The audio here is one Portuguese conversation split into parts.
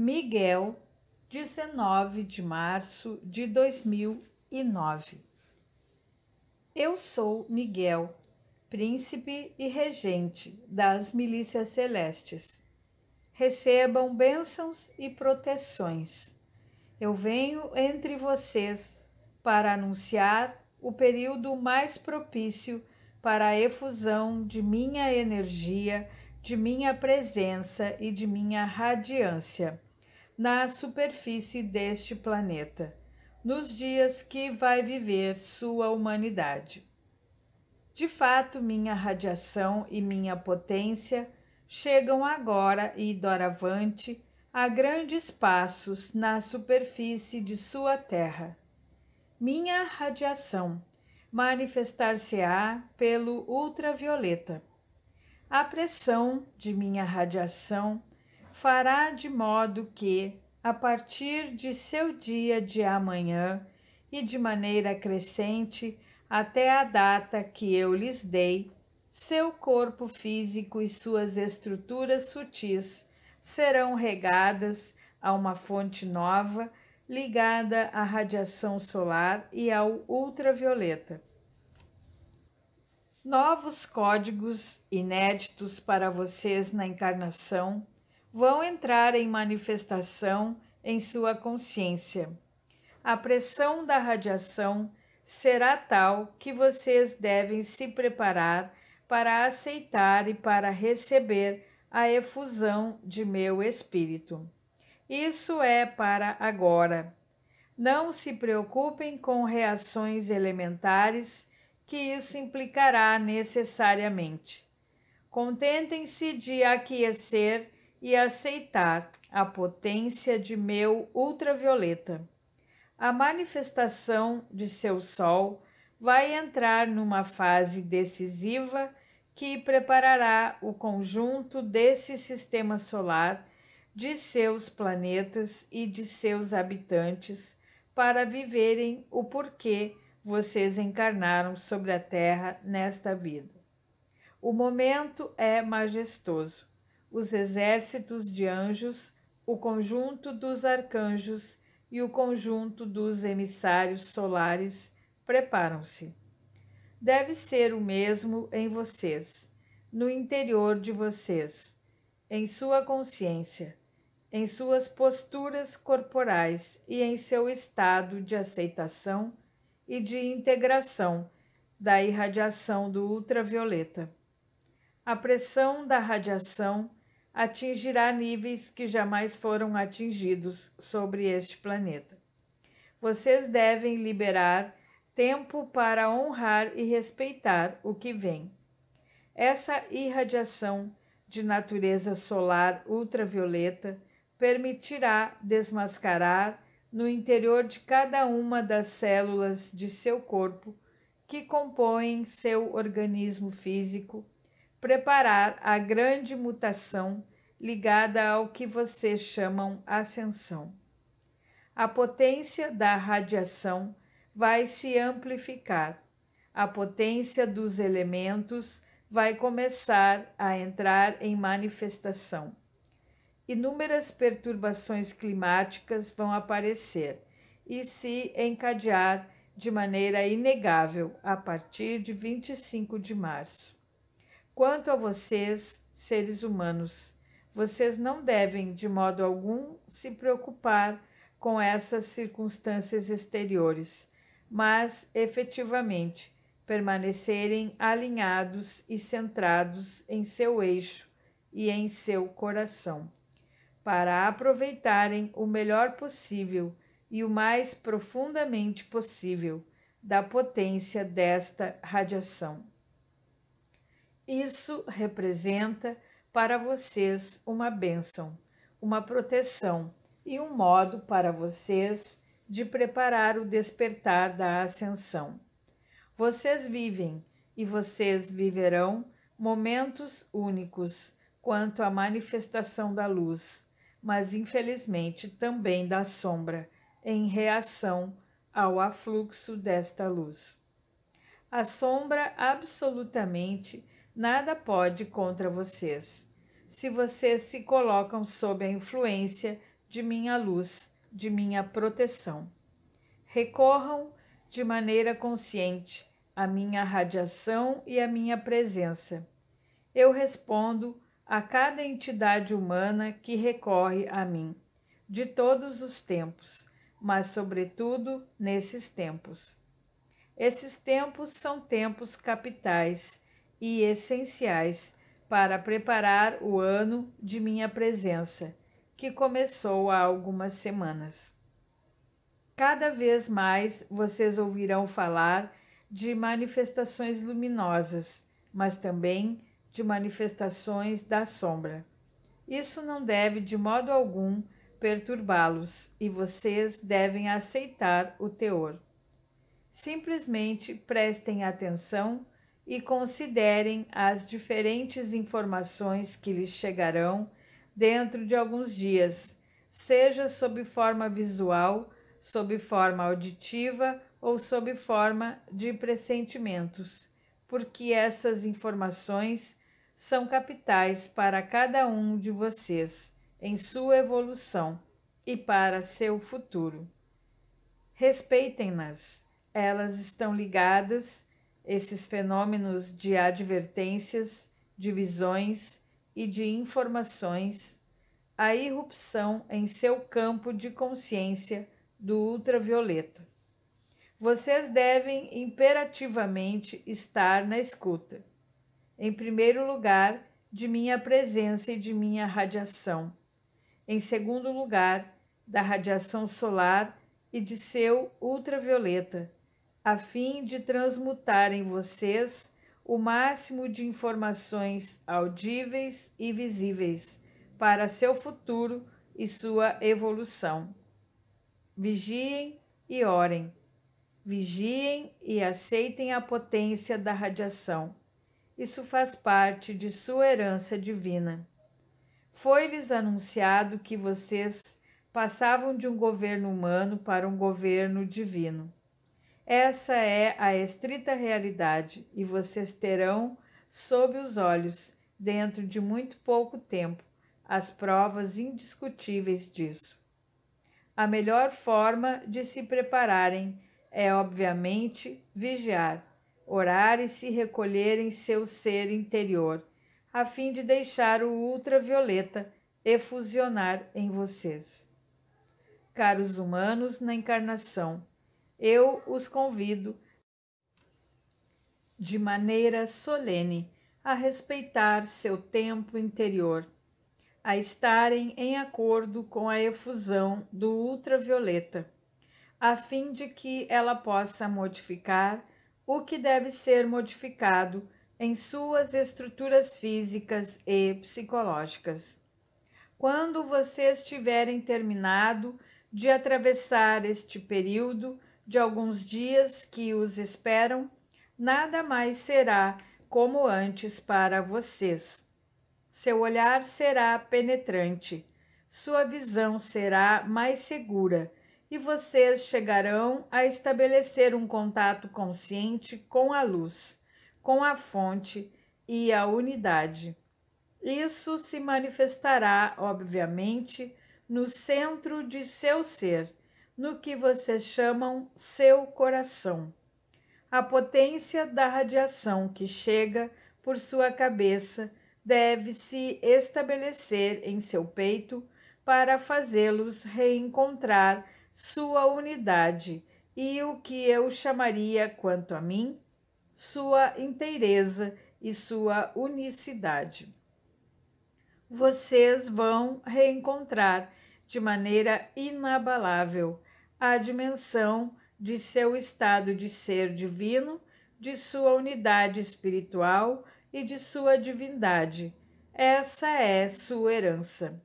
Miguel, 19 de março de 2009. Eu sou Miguel, príncipe e regente das milícias celestes. Recebam bênçãos e proteções. Eu venho entre vocês para anunciar o período mais propício para a efusão de minha energia, de minha presença e de minha radiância na superfície deste planeta, nos dias que vai viver sua humanidade. De fato, minha radiação e minha potência chegam agora e doravante a grandes passos na superfície de sua Terra. Minha radiação manifestar-se-á pelo ultravioleta. A pressão de minha radiação fará de modo que, a partir de seu dia de amanhã e de maneira crescente até a data que eu lhes dei, seu corpo físico e suas estruturas sutis serão regadas a uma fonte nova ligada à radiação solar e ao ultravioleta. Novos códigos inéditos para vocês na encarnação vão entrar em manifestação em sua consciência. A pressão da radiação será tal que vocês devem se preparar para aceitar e para receber a efusão de meu espírito. Isso é para agora. Não se preocupem com reações elementares que isso implicará necessariamente. Contentem-se de aquecer e aceitar a potência de meu ultravioleta. A manifestação de seu sol vai entrar numa fase decisiva que preparará o conjunto desse sistema solar, de seus planetas e de seus habitantes para viverem o porquê vocês encarnaram sobre a Terra nesta vida. O momento é majestoso os exércitos de anjos, o conjunto dos arcanjos e o conjunto dos emissários solares preparam-se. Deve ser o mesmo em vocês, no interior de vocês, em sua consciência, em suas posturas corporais e em seu estado de aceitação e de integração da irradiação do ultravioleta. A pressão da radiação atingirá níveis que jamais foram atingidos sobre este planeta. Vocês devem liberar tempo para honrar e respeitar o que vem. Essa irradiação de natureza solar ultravioleta permitirá desmascarar no interior de cada uma das células de seu corpo que compõem seu organismo físico preparar a grande mutação ligada ao que vocês chamam ascensão. A potência da radiação vai se amplificar, a potência dos elementos vai começar a entrar em manifestação. Inúmeras perturbações climáticas vão aparecer e se encadear de maneira inegável a partir de 25 de março. Quanto a vocês, seres humanos, vocês não devem, de modo algum, se preocupar com essas circunstâncias exteriores, mas efetivamente permanecerem alinhados e centrados em seu eixo e em seu coração, para aproveitarem o melhor possível e o mais profundamente possível da potência desta radiação. Isso representa para vocês uma bênção, uma proteção e um modo para vocês de preparar o despertar da ascensão. Vocês vivem e vocês viverão momentos únicos quanto à manifestação da luz, mas infelizmente também da sombra, em reação ao afluxo desta luz. A sombra absolutamente nada pode contra vocês, se vocês se colocam sob a influência de minha luz, de minha proteção. Recorram de maneira consciente à minha radiação e à minha presença. Eu respondo a cada entidade humana que recorre a mim, de todos os tempos, mas sobretudo nesses tempos. Esses tempos são tempos capitais e essenciais para preparar o ano de minha presença, que começou há algumas semanas. Cada vez mais vocês ouvirão falar de manifestações luminosas, mas também de manifestações da sombra. Isso não deve de modo algum perturbá-los e vocês devem aceitar o teor. Simplesmente prestem atenção e considerem as diferentes informações que lhes chegarão dentro de alguns dias, seja sob forma visual, sob forma auditiva ou sob forma de pressentimentos, porque essas informações são capitais para cada um de vocês em sua evolução e para seu futuro. Respeitem-nas, elas estão ligadas esses fenômenos de advertências, de visões e de informações, a irrupção em seu campo de consciência do ultravioleta. Vocês devem imperativamente estar na escuta, em primeiro lugar, de minha presença e de minha radiação, em segundo lugar, da radiação solar e de seu ultravioleta a fim de transmutar em vocês o máximo de informações audíveis e visíveis para seu futuro e sua evolução. Vigiem e orem. Vigiem e aceitem a potência da radiação. Isso faz parte de sua herança divina. Foi-lhes anunciado que vocês passavam de um governo humano para um governo divino. Essa é a estrita realidade e vocês terão sob os olhos, dentro de muito pouco tempo, as provas indiscutíveis disso. A melhor forma de se prepararem é, obviamente, vigiar, orar e se recolher em seu ser interior, a fim de deixar o ultravioleta efusionar em vocês. Caros humanos na encarnação, eu os convido de maneira solene a respeitar seu tempo interior, a estarem em acordo com a efusão do ultravioleta, a fim de que ela possa modificar o que deve ser modificado em suas estruturas físicas e psicológicas. Quando vocês tiverem terminado de atravessar este período, de alguns dias que os esperam, nada mais será como antes para vocês. Seu olhar será penetrante, sua visão será mais segura e vocês chegarão a estabelecer um contato consciente com a luz, com a fonte e a unidade. Isso se manifestará, obviamente, no centro de seu ser no que vocês chamam seu coração. A potência da radiação que chega por sua cabeça deve se estabelecer em seu peito para fazê-los reencontrar sua unidade e o que eu chamaria, quanto a mim, sua inteireza e sua unicidade. Vocês vão reencontrar de maneira inabalável à dimensão de seu estado de ser divino, de sua unidade espiritual e de sua divindade. Essa é sua herança.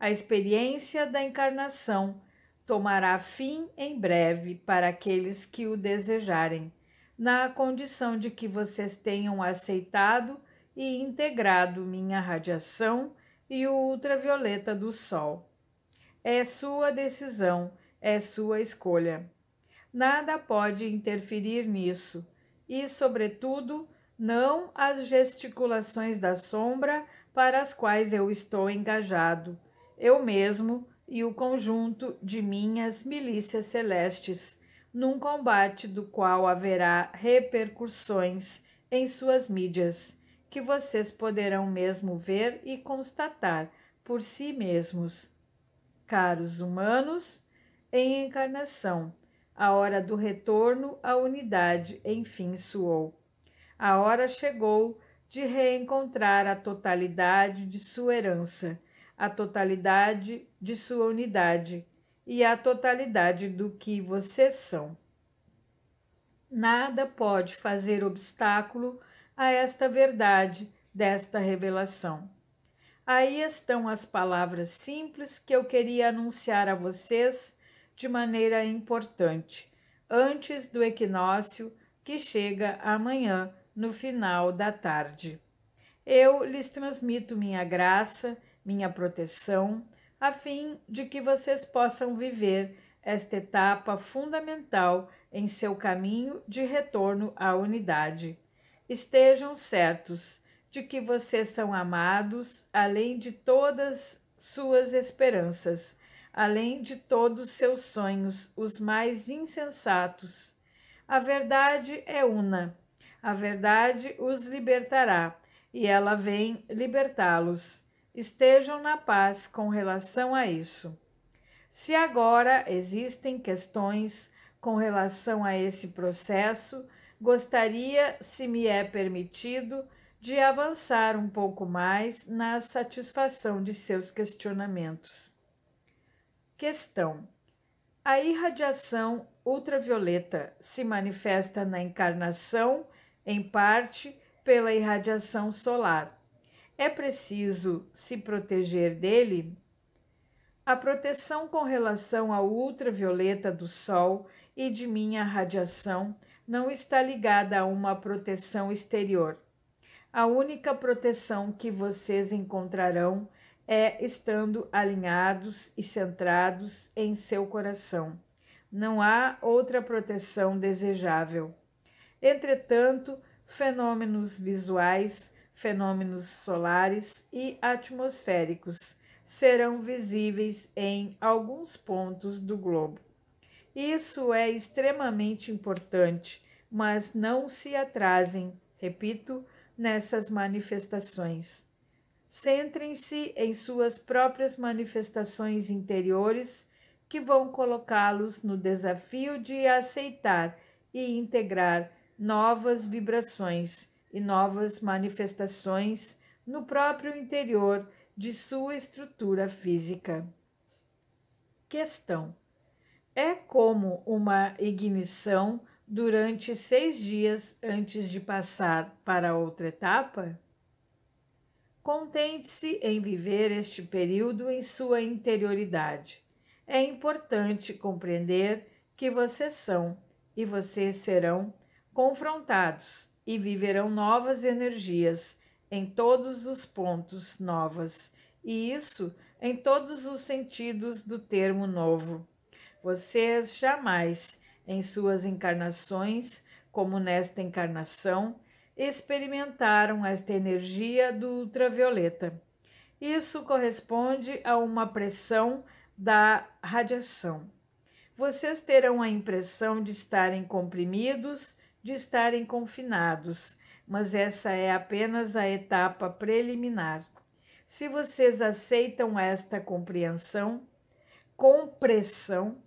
A experiência da encarnação tomará fim em breve para aqueles que o desejarem, na condição de que vocês tenham aceitado e integrado minha radiação e o ultravioleta do Sol. É sua decisão é sua escolha. Nada pode interferir nisso e, sobretudo, não as gesticulações da sombra para as quais eu estou engajado, eu mesmo e o conjunto de minhas milícias celestes, num combate do qual haverá repercussões em suas mídias, que vocês poderão mesmo ver e constatar por si mesmos. Caros humanos, em encarnação. A hora do retorno à unidade enfim soou. A hora chegou de reencontrar a totalidade de sua herança, a totalidade de sua unidade e a totalidade do que vocês são. Nada pode fazer obstáculo a esta verdade, desta revelação. Aí estão as palavras simples que eu queria anunciar a vocês de maneira importante antes do equinócio que chega amanhã no final da tarde. Eu lhes transmito minha graça, minha proteção, a fim de que vocês possam viver esta etapa fundamental em seu caminho de retorno à unidade. Estejam certos de que vocês são amados além de todas suas esperanças além de todos seus sonhos, os mais insensatos. A verdade é una. A verdade os libertará, e ela vem libertá-los. Estejam na paz com relação a isso. Se agora existem questões com relação a esse processo, gostaria, se me é permitido, de avançar um pouco mais na satisfação de seus questionamentos. Questão: A irradiação ultravioleta se manifesta na encarnação, em parte, pela irradiação solar. É preciso se proteger dele? A proteção com relação à ultravioleta do Sol e de minha radiação não está ligada a uma proteção exterior. A única proteção que vocês encontrarão é estando alinhados e centrados em seu coração. Não há outra proteção desejável. Entretanto, fenômenos visuais, fenômenos solares e atmosféricos serão visíveis em alguns pontos do globo. Isso é extremamente importante, mas não se atrasem, repito, nessas manifestações. Centrem-se em suas próprias manifestações interiores, que vão colocá-los no desafio de aceitar e integrar novas vibrações e novas manifestações no próprio interior de sua estrutura física. Questão: É como uma ignição durante seis dias antes de passar para outra etapa? Contente-se em viver este período em sua interioridade. É importante compreender que vocês são e vocês serão confrontados e viverão novas energias em todos os pontos novas, e isso em todos os sentidos do termo novo. Vocês jamais, em suas encarnações, como nesta encarnação, experimentaram esta energia do ultravioleta. Isso corresponde a uma pressão da radiação. Vocês terão a impressão de estarem comprimidos, de estarem confinados, mas essa é apenas a etapa preliminar. Se vocês aceitam esta compreensão, compressão,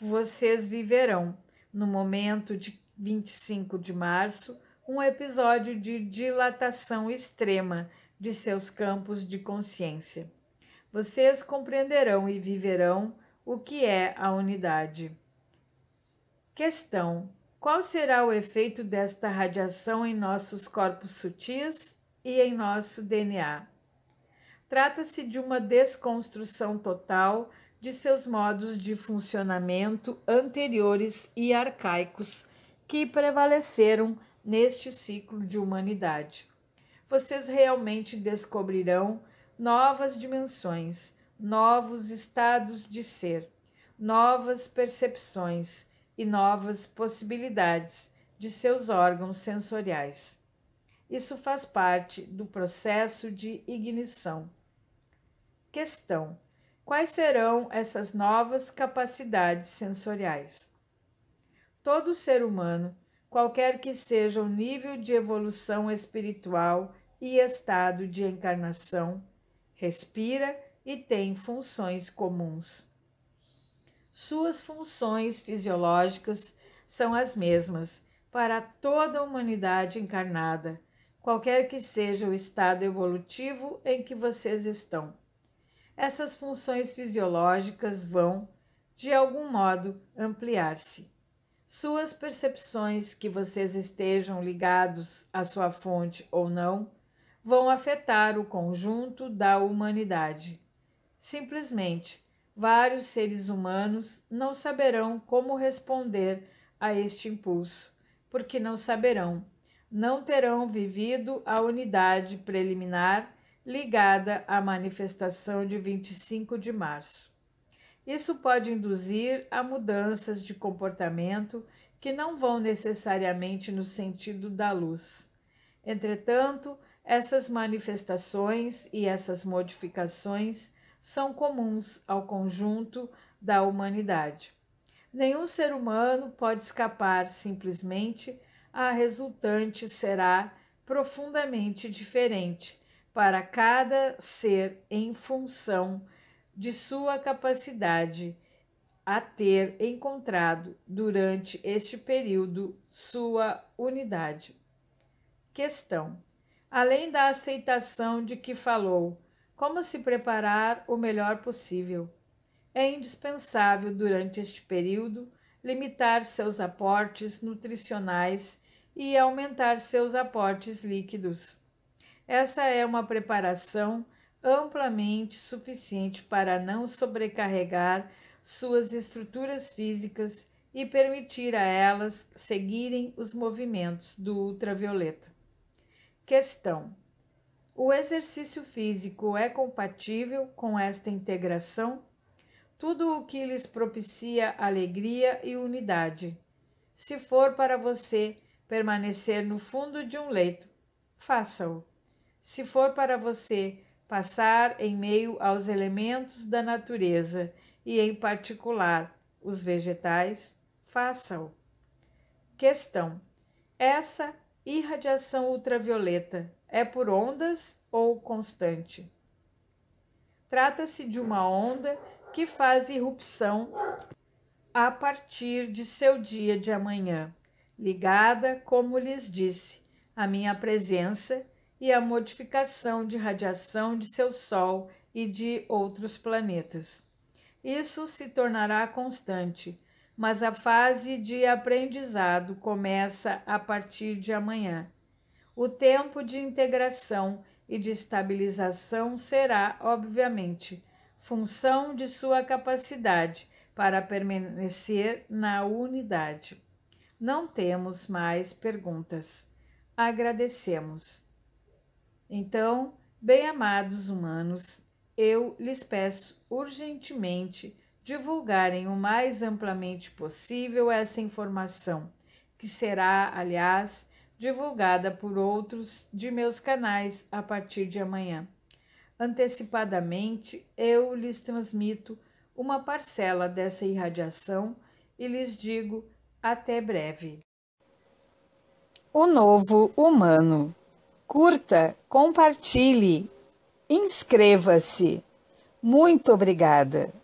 vocês viverão no momento de 25 de março um episódio de dilatação extrema de seus campos de consciência. Vocês compreenderão e viverão o que é a unidade. Questão: Qual será o efeito desta radiação em nossos corpos sutis e em nosso DNA? Trata-se de uma desconstrução total de seus modos de funcionamento anteriores e arcaicos que prevaleceram neste ciclo de humanidade. Vocês realmente descobrirão novas dimensões, novos estados de ser, novas percepções e novas possibilidades de seus órgãos sensoriais. Isso faz parte do processo de ignição. Questão: Quais serão essas novas capacidades sensoriais? Todo ser humano qualquer que seja o nível de evolução espiritual e estado de encarnação, respira e tem funções comuns. Suas funções fisiológicas são as mesmas para toda a humanidade encarnada, qualquer que seja o estado evolutivo em que vocês estão. Essas funções fisiológicas vão, de algum modo, ampliar-se. Suas percepções, que vocês estejam ligados à sua fonte ou não, vão afetar o conjunto da humanidade. Simplesmente, vários seres humanos não saberão como responder a este impulso, porque não saberão, não terão vivido a unidade preliminar ligada à manifestação de 25 de março. Isso pode induzir a mudanças de comportamento que não vão necessariamente no sentido da luz. Entretanto, essas manifestações e essas modificações são comuns ao conjunto da humanidade. Nenhum ser humano pode escapar simplesmente, a resultante será profundamente diferente para cada ser em função de sua capacidade a ter encontrado durante este período sua unidade. Questão: Além da aceitação de que falou, como se preparar o melhor possível? É indispensável durante este período limitar seus aportes nutricionais e aumentar seus aportes líquidos. Essa é uma preparação amplamente suficiente para não sobrecarregar suas estruturas físicas e permitir a elas seguirem os movimentos do ultravioleta. Questão: O exercício físico é compatível com esta integração? Tudo o que lhes propicia alegria e unidade. Se for para você permanecer no fundo de um leito, faça-o. Se for para você passar em meio aos elementos da natureza e, em particular, os vegetais, faça-o. Questão: essa irradiação ultravioleta é por ondas ou constante? Trata-se de uma onda que faz irrupção a partir de seu dia de amanhã, ligada, como lhes disse, à minha presença e a modificação de radiação de seu Sol e de outros planetas. Isso se tornará constante, mas a fase de aprendizado começa a partir de amanhã. O tempo de integração e de estabilização será, obviamente, função de sua capacidade para permanecer na unidade. Não temos mais perguntas. Agradecemos. Então, bem-amados humanos, eu lhes peço urgentemente divulgarem o mais amplamente possível essa informação, que será, aliás, divulgada por outros de meus canais a partir de amanhã. Antecipadamente, eu lhes transmito uma parcela dessa irradiação e lhes digo até breve. O novo humano curta, compartilhe, inscreva-se. Muito obrigada!